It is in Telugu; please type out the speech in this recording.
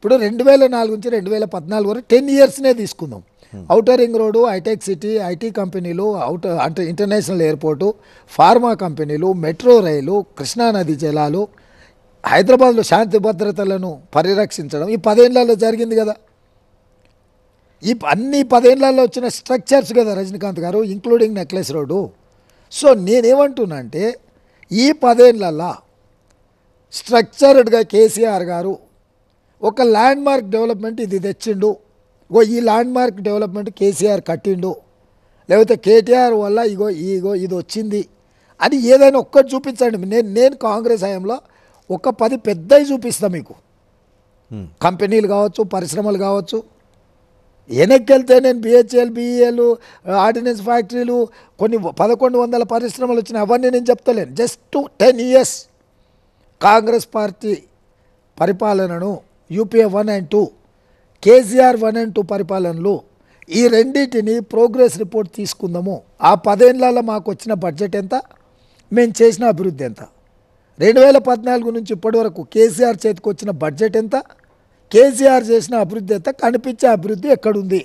ఇప్పుడు రెండు వేల నాలుగు నుంచి రెండు వేల పద్నాలుగు వరకు టెన్ ఇయర్స్నే తీసుకుందాం outer ring road hitech city IT కంపెనీలు అవుట అంటే ఇంటర్నేషనల్ ఎయిర్పోర్టు ఫార్మా కంపెనీలు మెట్రో రైలు కృష్ణానది జలాలు హైదరాబాద్లో శాంతి భద్రతలను పరిరక్షించడం ఈ పదేళ్లలో జరిగింది కదా ఈ అన్ని పదేళ్లలో వచ్చిన స్ట్రక్చర్స్ కదా రజనీకాంత్ గారు ఇంక్లూడింగ్ నెక్లెస్ రోడ్డు సో నేనేమంటున్నా అంటే ఈ పదేళ్లలో స్ట్రక్చర్డ్గా కేసీఆర్ గారు ఒక ల్యాండ్ మార్క్ డెవలప్మెంట్ ఇది తెచ్చిండు ఇగో ఈ ల్యాండ్ మార్క్ డెవలప్మెంట్ కేసీఆర్ కట్టిండు లేకపోతే కేటీఆర్ వల్ల ఇగో ఇగో ఇది వచ్చింది అని ఏదైనా ఒక్కటి చూపించండి నేను నేను కాంగ్రెస్ హయాంలో ఒక పది పెద్దవి చూపిస్తా మీకు కంపెనీలు కావచ్చు పరిశ్రమలు కావచ్చు వెనక్కి వెళ్తే నేను బిహెచ్ఎల్ బిఈఎల్ ఆర్డినెన్స్ ఫ్యాక్టరీలు కొన్ని పదకొండు వందల పరిశ్రమలు వచ్చినాయి అవన్నీ నేను చెప్తలేను just ten years Congress party పరిపాలనను UPA one and two KCR one and two పరిపాలనలో ఈ రెండింటిని ప్రోగ్రెస్ రిపోర్ట్ తీసుకుందాము ఆ పదేళ్ళలో మాకు వచ్చిన బడ్జెట్ ఎంత మేము చేసిన అభివృద్ధి ఎంత రెండు వేల పద్నాలుగు నుంచి ఇప్పటి వరకు కేసీఆర్ చేతికి వచ్చిన బడ్జెట్ ఎంత కేసీఆర్ చేసిన అభివృద్ధి ఎంత కనిపించే అభివృద్ధి ఎక్కడుంది